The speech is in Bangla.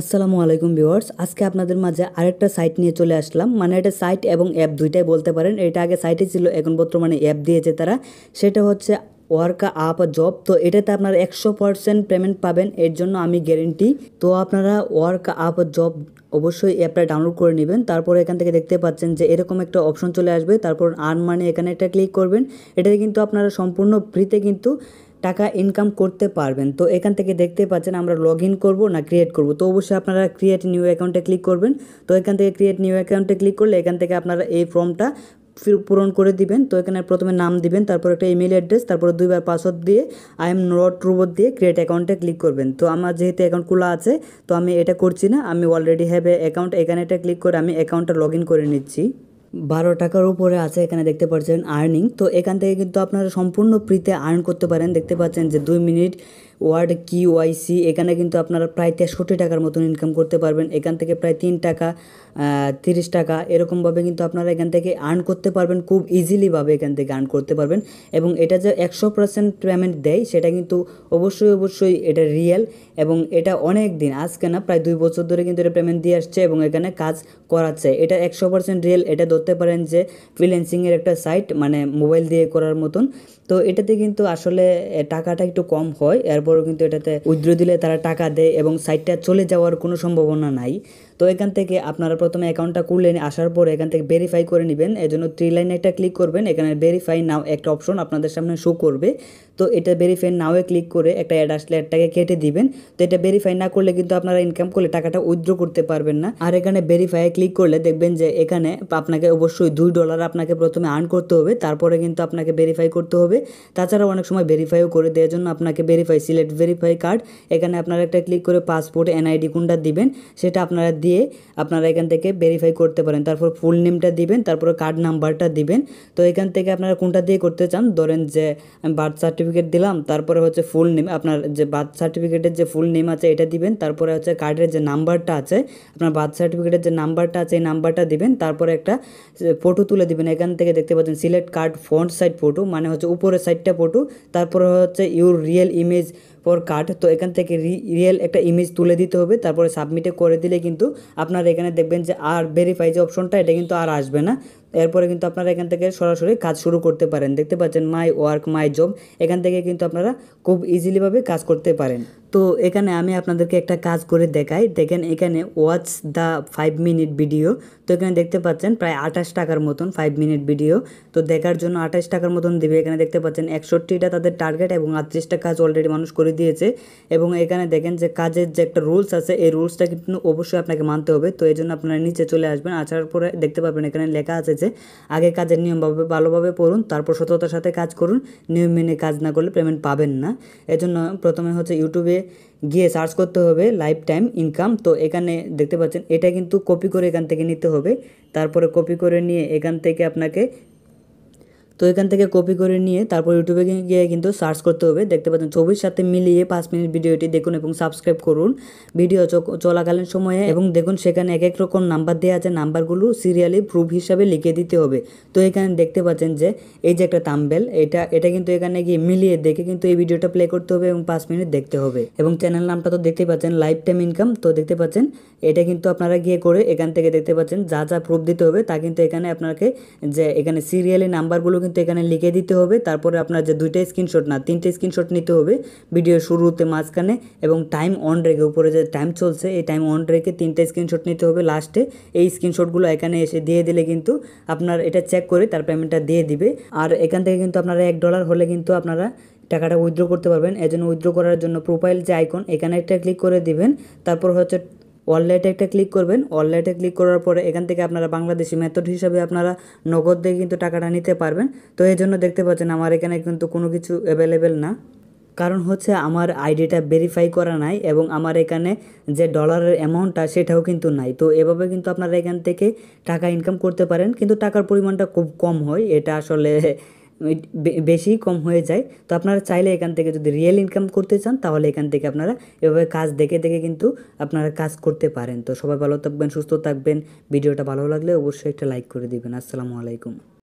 আসসালামু আলাইকুম ভিওয়ার্স আজকে আপনাদের মাঝে আরেকটা সাইট নিয়ে চলে আসলাম মানে এটা সাইট এবং অ্যাপ দুইটাই বলতে পারেন এটা আগে সাইটে ছিল এখন বর্তমানে অ্যাপ দিয়েছে তারা সেটা হচ্ছে ওয়ার্ক আপ জব তো এটাতে আপনারা একশো পার্সেন্ট পেমেন্ট পাবেন এর জন্য আমি গ্যারেন্টি তো আপনারা ওয়ার্ক আপ জব অবশ্যই অ্যাপটা ডাউনলোড করে নেবেন তারপর এখান থেকে দেখতে পাচ্ছেন যে এরকম একটা অপশন চলে আসবে তারপর আর্ন মানে এখানে একটা ক্লিক করবেন এটাতে কিন্তু আপনারা সম্পূর্ণ ফ্রিতে কিন্তু টাকা ইনকাম করতে পারবেন তো এখান থেকে দেখতে পাচ্ছেন আমরা লগ ইন করবো না ক্রিয়েট করব তো অবশ্যই আপনারা ক্রিয়েট নিউ অ্যাকাউন্টে ক্লিক করবেন তো এখান থেকে ক্রিয়েট নিউ অ্যাকাউন্টে ক্লিক করলে এখান থেকে আপনারা এই ফর্মটা পূরণ করে দিবেন তো এখানে প্রথমে নাম দিবেন তারপর একটা ইমেল অ্যাড্রেস তারপরে দুইবার পাসওয়ার্ড দিয়ে আই এম নট রোবট দিয়ে ক্রিয়েট অ্যাকাউন্টে ক্লিক করবেন তো আমার যেহেতু অ্যাকাউন্ট খোলা আছে তো আমি এটা করছি না আমি অলরেডি হ্যাভ অ্যাকাউন্ট এখানে এটা ক্লিক করে আমি অ্যাকাউন্টটা লগ করে নিচ্ছি বারো টাকার উপরে আছে এখানে দেখতে পাচ্ছেন আর্নিং তো এখান থেকে কিন্তু আপনারা সম্পূর্ণ ফ্রিতে আর্ন করতে পারেন দেখতে পাচ্ছেন যে দুই মিনিট ওয়ার্ড ওয়াইসি এখানে কিন্তু আপনারা প্রায় তেষট্টি টাকার মতন ইনকাম করতে পারবেন এখান থেকে প্রায় তিন টাকা তিরিশ টাকা এরকমভাবে কিন্তু আপনারা এখান থেকে আর্ন করতে পারবেন খুব ইজিলিভাবে এখান থেকে আর্ন করতে পারবেন এবং এটা যে একশো পার্সেন্ট পেমেন্ট দেয় সেটা কিন্তু অবশ্যই অবশ্যই এটা রিয়েল এবং এটা অনেক দিন আজকে না প্রায় দুই বছর ধরে কিন্তু এটা পেমেন্ট দিয়ে আসছে এবং এখানে কাজ করাচ্ছে এটা একশো পার্সেন্ট রিয়েল এটা ধরতে পারেন যে ফ্রিল্যান্সিংয়ের একটা সাইট মানে মোবাইল দিয়ে করার মতন তো এটাতে কিন্তু আসলে টাকাটা একটু কম হয় এরপর তারপরেও কিন্তু এটাতে উইথড্র দিলে তারা টাকা দেয় এবং সাইটটা চলে যাওয়ার কোনো সম্ভাবনা নাই তো এখান থেকে আপনারা প্রথমে অ্যাকাউন্টটা করলেন আসার পরে এখান থেকে ভেরিফাই করে নেবেন এজন্য থ্রি লাইনে একটা ক্লিক করবেন এখানে ভেরিফাই নাও একটা অপশন আপনাদের সামনে শো করবে তো এটা ভেরিফাই নাওয়ে ক্লিক করে একটা অ্যাড আসলে অ্যাডটাকে কেটে দিবেন তো এটা ভেরিফাই না করলে কিন্তু আপনারা ইনকাম করলে টাকাটা উইথড্র করতে পারবেন না আর এখানে ভেরিফাই ক্লিক করলে দেখবেন যে এখানে আপনাকে অবশ্যই দুই ডলার আপনাকে প্রথমে আর্ন করতে হবে তারপরে কিন্তু আপনাকে ভেরিফাই করতে হবে তাছাড়া অনেক সময় ভেরিফাইও করে দেওয়ার জন্য আপনাকে ভেরিফাই সিলেক্ট ভেরিফাই কার্ড এখানে আপনারা একটা ক্লিক করে পাসপোর্ট এনআইডি কোনটা দিবেন সেটা আপনারা দিয়ে আপনারা এখান থেকে ভেরিফাই করতে পারেন তারপর ফুল নেমটা দিবেন তারপরে কার্ড নাম্বারটা দিবেন তো এখান থেকে আপনারা কোনটা দিয়ে করতে চান ধরেন যে বার্থ সার্টিফিকেট সার্টিফিকেট দিলাম তারপরে হচ্ছে ফুল নেম আপনার যে বার্থ সার্টিফিকেটের যে ফুল নেম আছে এটা দিবেন তারপরে হচ্ছে কার্ডের যে নাম্বারটা আছে আপনার বার্থ সার্টিফিকেটের যে নাম্বারটা আছে এই নাম্বারটা দিবেন তারপরে একটা ফটো তুলে দিবেন এখান থেকে দেখতে পাচ্ছেন select card front side photo মানে হচ্ছে উপরের সাইডটা ফটো তারপরে হচ্ছে your real image for cut তো এখান থেকে রিয়েল একটা ইমেজ তুলে দিতে হবে তারপরে সাবমিটে করে দিলে কিন্তু আপনারা এখানে দেখবেন যে আর ভেরিফাই যে অপশনটা এটা কিন্তু আর আসবে না এরপরে কিন্তু আপনারা এখান থেকে সরাসরি কাজ শুরু করতে পারেন দেখতে পাচ্ছেন মাই ওয়ার্ক মাই জব এখান থেকে কিন্তু আপনারা খুব ইজিলিভাবে কাজ করতে পারেন তো এখানে আমি আপনাদেরকে একটা কাজ করে দেখাই দেখেন এখানে watch the five minute video তো এখানে দেখতে পাচ্ছেন প্রায় আঠাশ টাকার মতন ফাইভ মিনিট ভিডিও তো দেখার জন্য আঠাশ টাকার মতন দেবে এখানে দেখতে পাচ্ছেন একষট্টিটা তাদের টার্গেট এবং আটত্রিশটা কাজ অলরেডি মানুষ করে দিয়েছে এবং এখানে দেখেন যে কাজের যে একটা রুলস আছে এই রুলসটা কিন্তু অবশ্যই আপনাকে মানতে হবে তো এই জন্য আপনারা নিচে চলে আসবেন আসার পরে দেখতে পাবেন এখানে লেখা আছে যে আগে কাজের নিয়মভাবে ভালোভাবে পড়ুন তারপর সততার সাথে কাজ করুন নিয়ম মেনে কাজ না করলে পেমেন্ট পাবেন না এজন্য প্রথমে হচ্ছে ইউটিউবে গিয়ে সার্চ করতে হবে লাইফ টাইম ইনকাম তো এখানে দেখতে পাচ্ছেন এটা কিন্তু কপি করে এখান থেকে নিতে হবে তারপরে কপি করে নিয়ে এখান থেকে আপনাকে তো এখান থেকে কপি করে নিয়ে তারপর ইউটিউবে গিয়ে কিন্তু সার্চ করতে হবে দেখতে পাচ্ছেন ছবির সাথে মিলিয়ে পাঁচ মিনিট ভিডিওটি দেখুন এবং সাবস্ক্রাইব করুন ভিডিও চলাকালীন সময়ে এবং দেখুন সেখানে এক এক রকম নাম্বার দেওয়া আছে নাম্বারগুলো সিরিয়ালি প্রুফ হিসাবে লিখে দিতে হবে তো এখানে দেখতে পাচ্ছেন যে এই যে একটা তাম্বেল এটা এটা কিন্তু এখানে গিয়ে মিলিয়ে দেখে কিন্তু এই ভিডিওটা প্লে করতে হবে এবং পাঁচ মিনিট দেখতে হবে এবং চ্যানেল নামটা তো দেখতে পাচ্ছেন লাইফ টাইম ইনকাম তো দেখতে পাচ্ছেন এটা কিন্তু আপনারা গিয়ে করে এখান থেকে দেখতে পাচ্ছেন যা যা প্রুফ দিতে হবে তা কিন্তু এখানে আপনাকে যে এখানে সিরিয়ালি নাম্বারগুলো কিন্তু কিন্তু এখানে লিখে দিতে হবে তারপরে আপনার যে দুইটা স্ক্রিনশট না তিনটে স্ক্রিনশট নিতে হবে ভিডিও শুরুতে মাঝখানে এবং টাইম অন রেখে উপরে যে টাইম চলছে এই টাইম অন রেখে তিনটে স্ক্রিনশট নিতে হবে লাস্টে এই স্ক্রিনশটগুলো এখানে এসে দিয়ে দিলে কিন্তু আপনার এটা চেক করে তার পেমেন্টটা দিয়ে দিবে আর এখান থেকে কিন্তু আপনারা এক ডলার হলে কিন্তু আপনারা টাকাটা উইথড্র করতে পারবেন এজন্য উইথড্র করার জন্য প্রোফাইল যে আইকন এখানে একটা ক্লিক করে দিবেন তারপর হচ্ছে অনলাইটে একটা ক্লিক করবেন অনলাইটে ক্লিক করার পরে এখান থেকে আপনারা বাংলাদেশি মেথড হিসাবে আপনারা নগদ দিয়ে কিন্তু টাকাটা নিতে পারবেন তো এই জন্য দেখতে পাচ্ছেন আমার এখানে কিন্তু কোনো কিছু অ্যাভেলেবেল না কারণ হচ্ছে আমার আইডিটা ভেরিফাই করা নাই এবং আমার এখানে যে ডলারের অ্যামাউন্টটা সেটাও কিন্তু নাই তো এভাবে কিন্তু আপনারা এখান থেকে টাকা ইনকাম করতে পারেন কিন্তু টাকার পরিমাণটা খুব কম হয় এটা আসলে বেশি কম হয়ে যায় তো আপনারা চাইলে এখান থেকে যদি রিয়েল ইনকাম করতে চান তাহলে এখান থেকে আপনারা এভাবে কাজ দেখে দেখে কিন্তু আপনারা কাজ করতে পারেন তো সবাই ভালো থাকবেন সুস্থ থাকবেন ভিডিওটা ভালো লাগলে অবশ্যই একটা লাইক করে দিবেন আসসালামু আলাইকুম